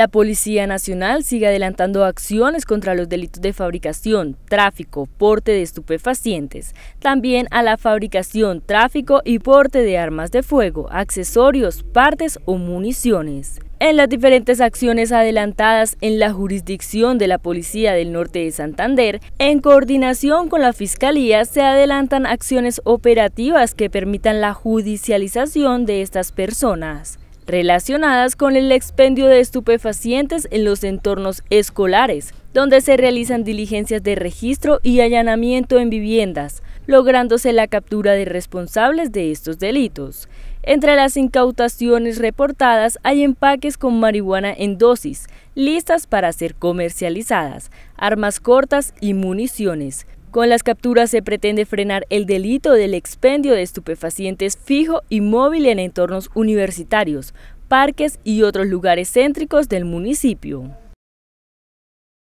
La Policía Nacional sigue adelantando acciones contra los delitos de fabricación, tráfico, porte de estupefacientes, también a la fabricación, tráfico y porte de armas de fuego, accesorios, partes o municiones. En las diferentes acciones adelantadas en la jurisdicción de la Policía del Norte de Santander, en coordinación con la Fiscalía, se adelantan acciones operativas que permitan la judicialización de estas personas relacionadas con el expendio de estupefacientes en los entornos escolares, donde se realizan diligencias de registro y allanamiento en viviendas, lográndose la captura de responsables de estos delitos. Entre las incautaciones reportadas hay empaques con marihuana en dosis, listas para ser comercializadas, armas cortas y municiones, con las capturas se pretende frenar el delito del expendio de estupefacientes fijo y móvil en entornos universitarios, parques y otros lugares céntricos del municipio.